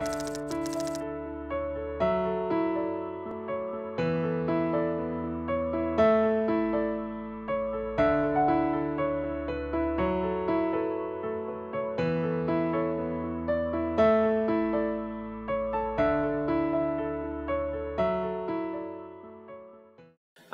Música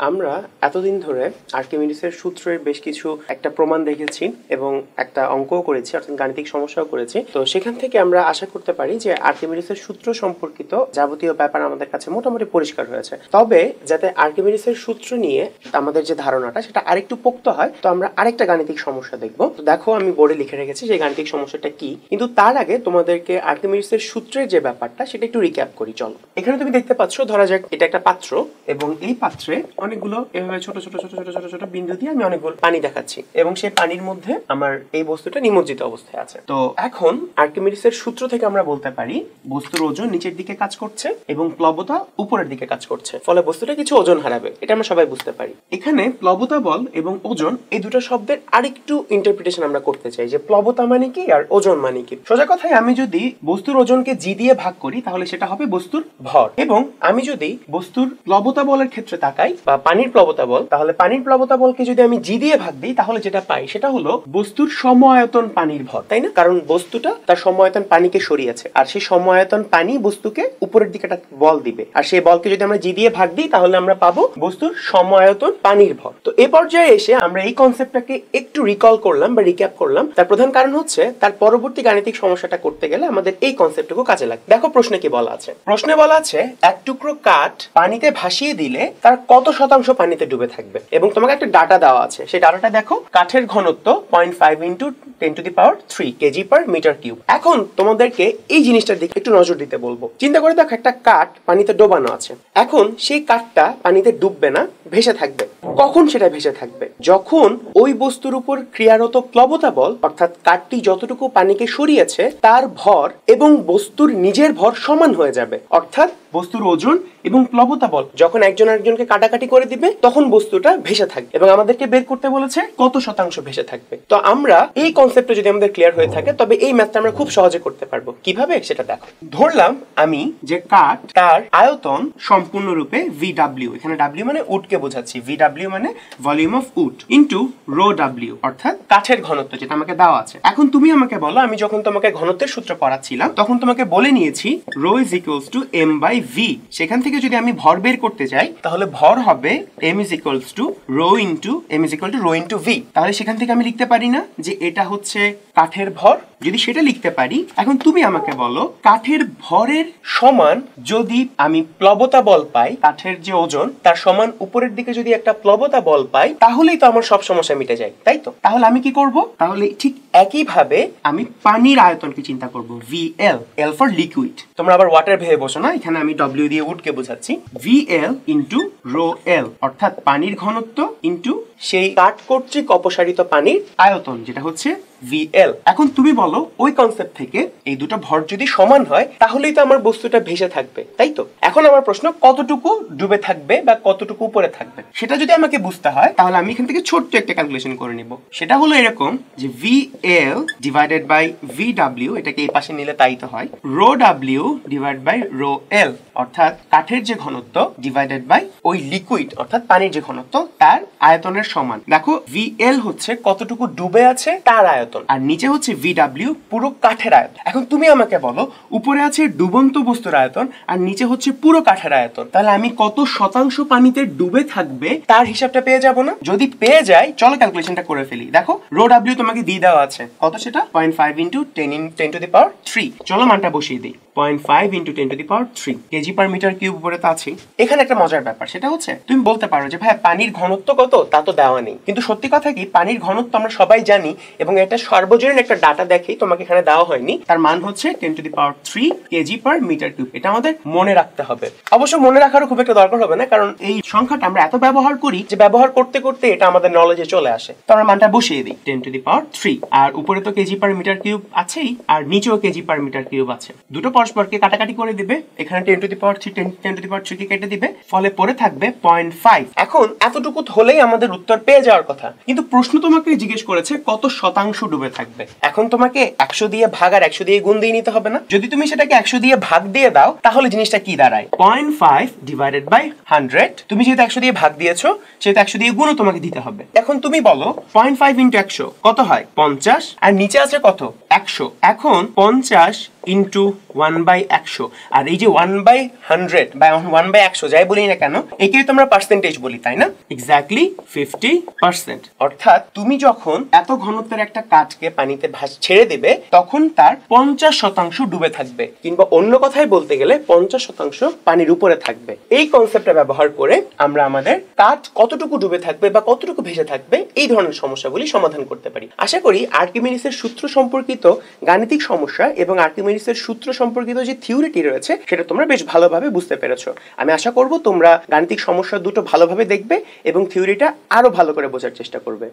আমরা এতদিন ধরে আর্কিমিডিসের সূত্রের বেশ কিছু একটা প্রমাণ দেখেছি এবং একটা অঙ্কও করেছি অর্থাৎ গাণিতিক সমস্যাও করেছি তো সেখান থেকে আমরা আশা করতে পারি যে আর্কিমিডিসের সূত্র সম্পর্কিত যাবতীয় ব্যাপার আমাদের কাছে মোটামুটি পরিষ্কার হয়েছে তবে যাতে আর্কিমিডিসের সূত্র নিয়ে আমাদের যে ধারণাটা সেটা আরেকটু পোক্ত হয় তো আমরা আরেকটা গাণিতিক সমস্যা দেখব দেখো আমি বোর্ডে লিখে রেখেছি যে গাণিতিক সমস্যাটা কি কিন্তু তার আগে তোমাদেরকে আর্কিমিডিসের সূত্রের যে ব্যাপারটা সেটা একটু রিক্যাপ করি চলো এখানে তুমি দেখতে পাচ্ছ ধরা যাক এটা একটা পাত্র এবং এই পাত্রে অনেক অনেকগুলো এভাবে ছোট ছোট ছোট ছোট ছোট ছোট বিন্দু দিয়ে আমি অনেকগুলো পানি দেখাচ্ছি এবং সেই পানির মধ্যে আমার এই বস্তুটা নিমজ্জিত অবস্থায় আছে তো এখন আর্কিমিডিসের সূত্র থেকে আমরা বলতে পারি বস্তুর ওজন নিচের দিকে কাজ করছে এবং প্লবতা উপরের দিকে কাজ করছে ফলে বস্তুটা কিছু ওজন হারাবে এটা আমরা সবাই বুঝতে পারি এখানে প্লবতা বল এবং ওজন এই দুটো শব্দের আরেকটু ইন্টারপ্রিটেশন আমরা করতে চাই যে প্লবতা মানে কি আর ওজন মানে কি সোজা কথায় আমি যদি বস্তুর ওজনকে জি দিয়ে ভাগ করি তাহলে সেটা হবে বস্তুর ভর এবং আমি যদি বস্তুর প্লবতা বলের ক্ষেত্রে তাকাই বা পানির প্লবতা বল তাহলে পানির প্লবতা বলকে যদি আমি জি দিয়ে ভাগ দিই তাহলে যেটা পাই সেটা হলো বস্তুর সময়তন পানির ভর তাই না কারণ বস্তুটা তার সময়তন পানিকে সরিয়েছে আর সেই সময়তন পানি বস্তুকে উপরের দিকে একটা বল দিবে আর সেই বলকে যদি আমরা জি দিয়ে ভাগ দিই তাহলে আমরা পাবো বস্তুর সময়তন পানির ভর তো এ পর্যায়ে এসে আমরা এই কনসেপ্টটাকে একটু রিকল করলাম বা রিক্যাপ করলাম তার প্রধান কারণ হচ্ছে তার পরবর্তী গাণিতিক সমস্যাটা করতে গেলে আমাদের এই কনসেপ্টটুকু কাজে লাগে দেখো প্রশ্নে কি বলা আছে প্রশ্নে বলা আছে এক টুকরো কাঠ পানিতে ভাসিয়ে দিলে তার কত শতাংশ শতাংশ পানিতে ডুবে থাকবে এবং তোমাকে একটা ডাটা দেওয়া আছে সেই ডাটাটা দেখো কাঠের ঘনত্ব point five into ten to the power three kg per metre cube এখন তোমাদেরকে এই জিনিসটার দিকে একটু নজর দিতে বলবো চিন্তা করে দেখো একটা কাঠ পানিতে ডোবানো আছে এখন সেই কাঠটা পানিতে ডুববে না ভেসে থাকবে কখন সেটা ভেসে থাকবে যখন ওই বস্তুর উপর ক্রিয়ারত প্লবতা বল অর্থাৎ কাঠটি যতটুকু পানিকে সরিয়েছে তার ভর এবং বস্তুর নিজের ভর সমান হয়ে যাবে অর্থাৎ বস্তুর ওজন এবং প্লবতা বল যখন একজন একজনকে কাটাকাটি করে দিবে তখন বস্তুটা ভেসে থাকবে এবং আমাদেরকে বের করতে বলেছে কত শতাংশ ভেসে থাকবে তো আমরা এই কনসেপ্টে যদি আমাদের ক্লিয়ার হয়ে থাকে তবে এই ম্যাথটা আমরা খুব সহজে করতে পারবো কিভাবে সেটা দেখো ধরলাম আমি যে কাঠ তার আয়তন সম্পূর্ণরূপে ভিডাব্লিউ এখানে ডাব্লিউ মানে উঠকে বোঝাচ্ছি ভিডাব্লিউ ডাব্লিউ মানে volume of wood into rho W অর্থাৎ কাঠের ঘনত্ব যেটা আমাকে দেওয়া আছে এখন তুমি আমাকে বলো আমি যখন তোমাকে ঘনত্বের সূত্র পড়াচ্ছিলাম তখন তোমাকে বলে নিয়েছি rho is equals to M by V সেখান থেকে যদি আমি ভর বের করতে যাই তাহলে ভর হবে M is equals to rho into M is equal to rho into V তাহলে সেখান থেকে আমি লিখতে পারি না যে এটা হচ্ছে কাঠের ভর যদি সেটা লিখতে পারি এখন তুমি আমাকে বলো কাঠের ভরের সমান যদি আমি প্লবতা বল পাই কাঠের যে ওজন তার সমান উপরের দিকে যদি একটা প্লবতা বল পাই তাহলেই তো আমার সব সমস্যা মিটে যায় তাই তো তাহলে আমি কি করব তাহলে ঠিক একইভাবে আমি পানির আয়তনকে চিন্তা করব V L L for liquid তোমরা আবার ওয়াটার ভেবে বসো না এখানে আমি ডব্লিউ দিয়ে উডকে বোঝাচ্ছি V L into rho L অর্থাৎ পানির ঘনত্ব ইন্টু সেই কাঠ কর্তৃক অপসারিত পানির আয়তন যেটা হচ্ছে ভিএল এখন তুমি বলো ওই কনসেপ্ট থেকে এই দুটো ভর যদি সমান হয় তাহলেই তো আমার বস্তুটা ভেসে থাকবে তাই তো এখন আমার প্রশ্ন কতটুকু ডুবে থাকবে বা কতটুকু উপরে থাকবে সেটা যদি আমাকে বুঝতে হয় তাহলে আমি এখান থেকে ছোট্ট একটা ক্যালকুলেশন করে নিব সেটা হলো এরকম যে V L divided by V W এটাকে এই পাশে নিলে তাই তো হয় rho W divide by rho L অর্থাৎ কাঠের যে ঘনত্ব ডিভাইডেড বাই ওই লিকুইড অর্থাৎ পানির যে ঘনত্ব তার আয়তনের সমান দেখো ভি এল হচ্ছে কতটুকু ডুবে আছে তার আয়তন আর নিচে হচ্ছে ভি ডাব্লিউ পুরো কাঠের আয়তন এখন তুমি আমাকে বলো উপরে আছে ডুবন্ত বস্তুর আয়তন আর নিচে হচ্ছে পুরো কাঠের আয়তন তাহলে আমি কত শতাংশ পানিতে ডুবে থাকবে তার হিসাবটা পেয়ে যাবো না যদি পেয়ে যায় চলো ক্যালকুলেশনটা করে ফেলি দেখো রো ডাব্লিউ তোমাকে দিয়ে দেওয়া আছে আছে কত সেটা point five into ten in ten to the power three চলো মানটা বসিয়ে দিই point five into ten to the power three kg per metre cube উপরে তো আছে এখানে একটা মজার ব্যাপার সেটা হচ্ছে তুমি বলতে পারো যে ভাই পানির ঘনত্ব কত তা তো দেওয়া নেই কিন্তু সত্যি কথা কি পানির ঘনত্ব আমরা সবাই জানি এবং এটা সর্বজনীন একটা ডাটা দেখেই তোমাকে এখানে দেওয়া হয়নি তার মান হচ্ছে ten to the power three kg per metre cube এটা আমাদের মনে রাখতে হবে অবশ্য মনে রাখারও খুব একটা দরকার হবে না কারণ এই সংখ্যাটা আমরা এত ব্যবহার করি যে ব্যবহার করতে করতে এটা আমাদের নলেজে চলে আসে তো আমরা মানটা বসিয়ে দিই ten to the power three আর উপরে তো কেজি পার মিটার কিউব আছেই আর নিচেও কেজি পার মিটার কিউব আছে দুটো পরস্পরকে কাটাকাটি করে দিবে এখানে ten to the power three ten ten to the power three কেটে দিবে ফলে পরে থাকবে পয়েন্ট ফাইভ এখন এতটুকু হলেই আমাদের উত্তর পেয়ে যাওয়ার কথা কিন্তু প্রশ্ন তোমাকে জিজ্ঞেস করেছে কত শতাংশ ডুবে থাকবে এখন তোমাকে একশো দিয়ে ভাগ আর একশো দিয়ে গুণ দিয়ে নিতে হবে না যদি তুমি সেটাকে একশো দিয়ে ভাগ দিয়ে দাও তাহলে জিনিসটা কি দাঁড়ায় point five divided by hundred তুমি যেহেতু একশো দিয়ে ভাগ দিয়েছো সেহেতু একশো দিয়ে গুণও তোমাকে দিতে হবে এখন তুমি বলো পয়েন্ট ফাইভ ইন্টু একশো কত হয় পঞ্চাশ পঞ্চাশ আর নিচে আছে কত একশো এখন পঞ্চাশ ইন্টু ওয়ান বাই একশো আর এই যে ওয়ান বাই হান্ড্রেড বা ওয়ান বাই একশো যাই বলি না কেন একেই তোমরা পার্সেন্টেজ বলি তাই না এক্স্যাক্টলি ফিফটি পার্সেন্ট অর্থাৎ তুমি যখন এত ঘনত্বের একটা কাঠকে পানিতে ভাস ছেড়ে দেবে তখন তার পঞ্চাশ শতাংশ ডুবে থাকবে কিংবা অন্য কথায় বলতে গেলে পঞ্চাশ শতাংশ পানির উপরে থাকবে এই কনসেপ্টটা ব্যবহার করে আমরা আমাদের কাঠ কতটুকু ডুবে থাকবে বা কতটুকু ভেসে থাকবে এই ধরনের সমস্যাগুলি সমাধান করতে পারি আশা করি আর্কিমিনিসের সূত্র সম্পর্কিত গাণিতিক সমস্যা এবং আর্কিমিনিস হাদিসের সূত্র সম্পর্কিত যে থিওরিটি রয়েছে সেটা তোমরা বেশ ভালোভাবে বুঝতে পেরেছো আমি আশা করব তোমরা গাণিতিক সমস্যা দুটো ভালোভাবে দেখবে এবং থিওরিটা আরও ভালো করে বোঝার চেষ্টা করবে